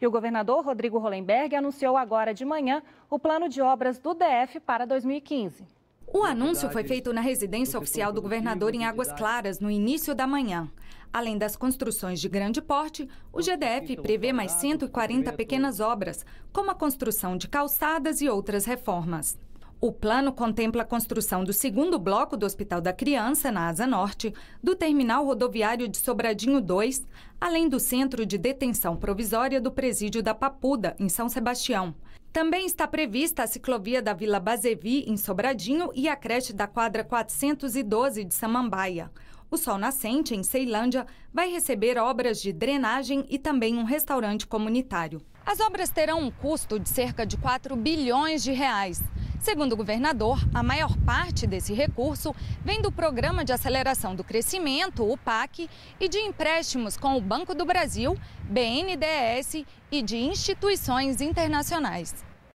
E o governador Rodrigo Hollenberg anunciou agora de manhã o plano de obras do DF para 2015. O anúncio foi feito na residência oficial do governador em Águas Claras, no início da manhã. Além das construções de grande porte, o GDF prevê mais 140 pequenas obras, como a construção de calçadas e outras reformas. O plano contempla a construção do segundo bloco do Hospital da Criança, na Asa Norte, do terminal rodoviário de Sobradinho 2, além do centro de detenção provisória do presídio da Papuda, em São Sebastião. Também está prevista a ciclovia da Vila Bazevi, em Sobradinho, e a creche da quadra 412 de Samambaia. O Sol Nascente, em Ceilândia, vai receber obras de drenagem e também um restaurante comunitário. As obras terão um custo de cerca de 4 bilhões de reais. Segundo o governador, a maior parte desse recurso vem do Programa de Aceleração do Crescimento, o PAC, e de empréstimos com o Banco do Brasil, BNDES e de instituições internacionais.